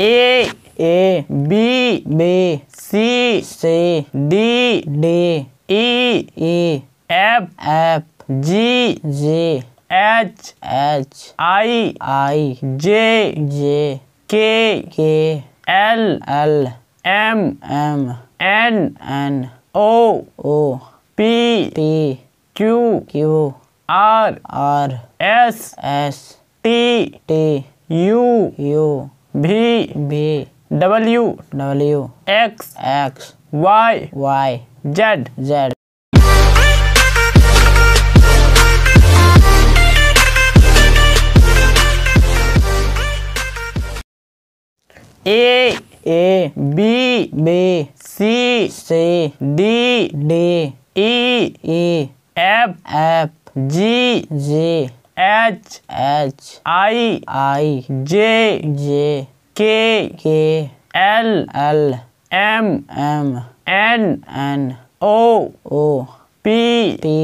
A A B B C C D D E E F F G G H H I I J J K K L L M M N N O O P P Q Q R R S S T T U U V V W W X X Y Y Z Z A A B B C C D D E E F F G G H H I I J J K K L L M M N N O O P P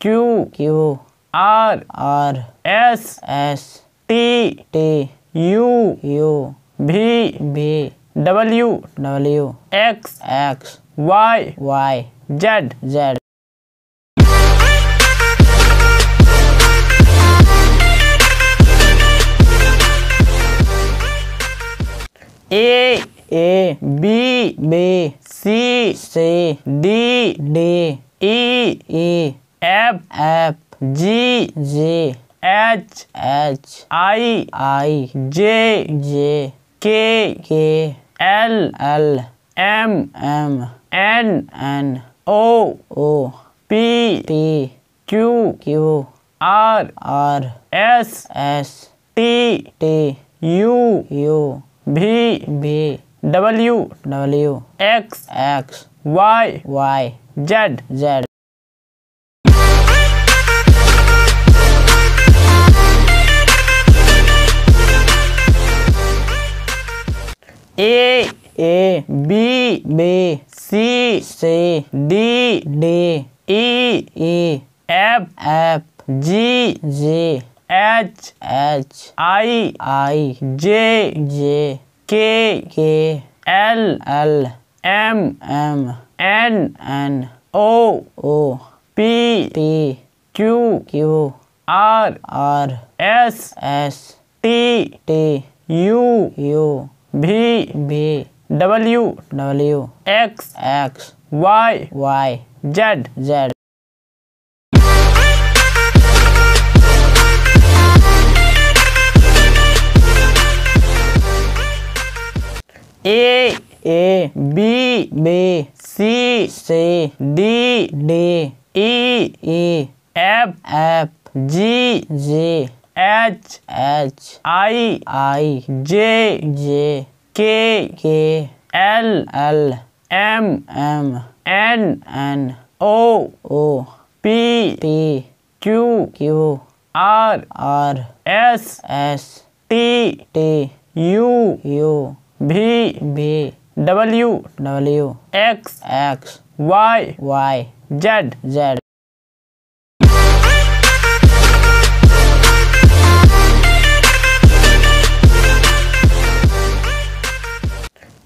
Q Q R R S S T T U U V V W W X X Y Y Z Z D D E E F F G G H H I I J J K K L L M M N N O O P P Q Q R R S S T T U U V V W W X X Y Y Z Z A A B B C C D D E E F F G G H H I I J J K K L L M M N N O O P P Q Q R R S S T T U U V V W W X X Y Y Z Z A A B B C C D D E E F F G G H H I I J J K K L L M M N N O O P P Q Q R R S S T T U U V V W W X X Y Y Z Z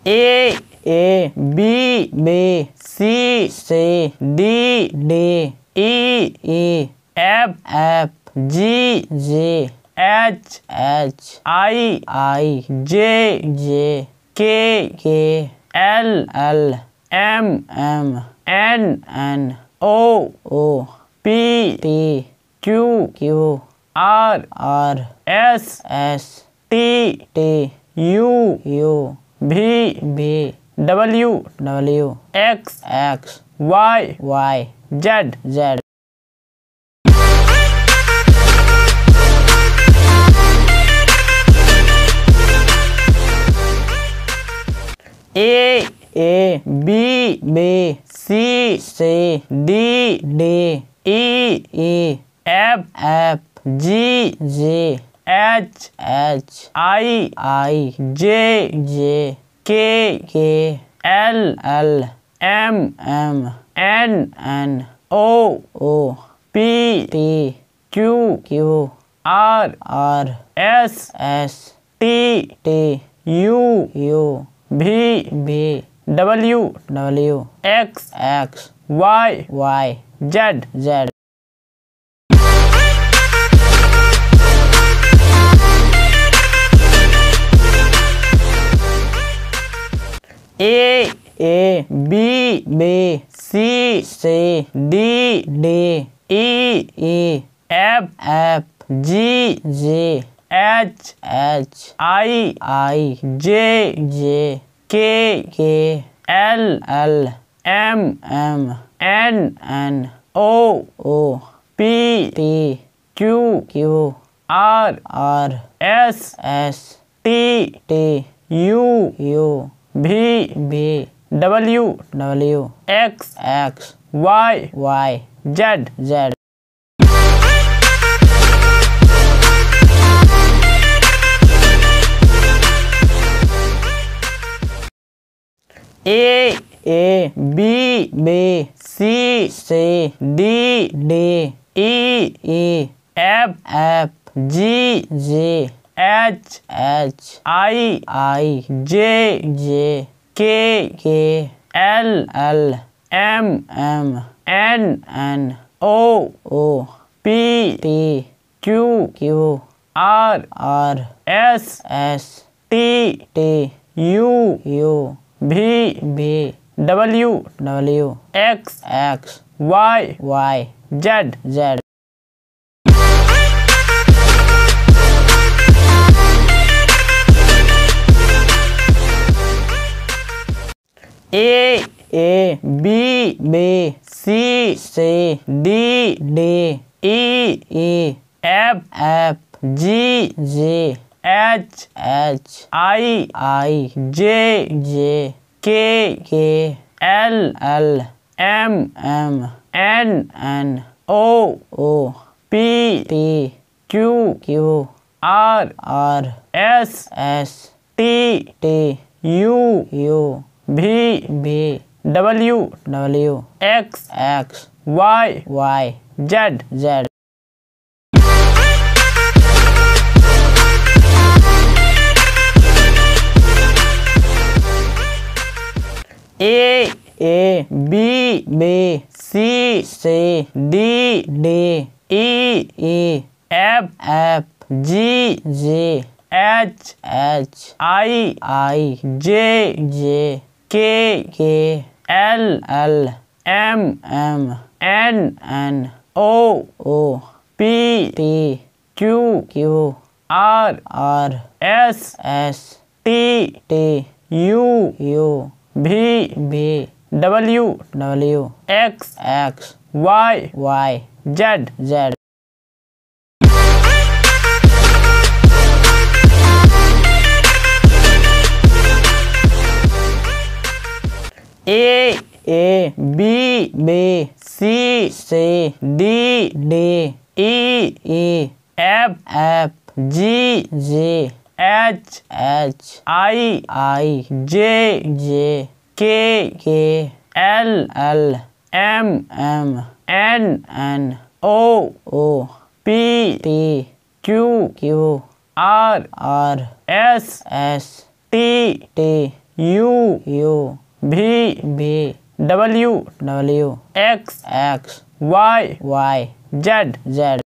A A B B C C D D E E F F G G H H I I J J K K L L M M N N O O P P Q Q R R S S T T U U V V W W X X Y Y Z Z A A B B C C D D E E F F G G H H I I J J K K L L M M N N O O P P Q Q R R S S T T U U V V W W X X Y Y Z Z A A B B C C D D E E F F G G H H I I J J K K L L M M N N O O P P Q Q R R S S T T U U V V W W X X Y Y Z Z A A B B C C D D E E F F G G H H I I J J K K L L M M N N O O P P Q Q R R S S T T U U V V W W X X Y Y Z Z A A B B C C D D E E F F G G H H I I J J K K L L M M N N O O P P Q Q R R S S T T U U V V W W X X Y Y Z Z A A B B C C D D E E F F G G H H I I J J K K L L M M N N O O P P Q Q R R S S T T U U V V W W X X Y Y Z Z A A B B C C D D E E F F G G H H I I J J K K L L M M N N O O P P Q Q R R S S T T U U V V W W X X Y Y Z Z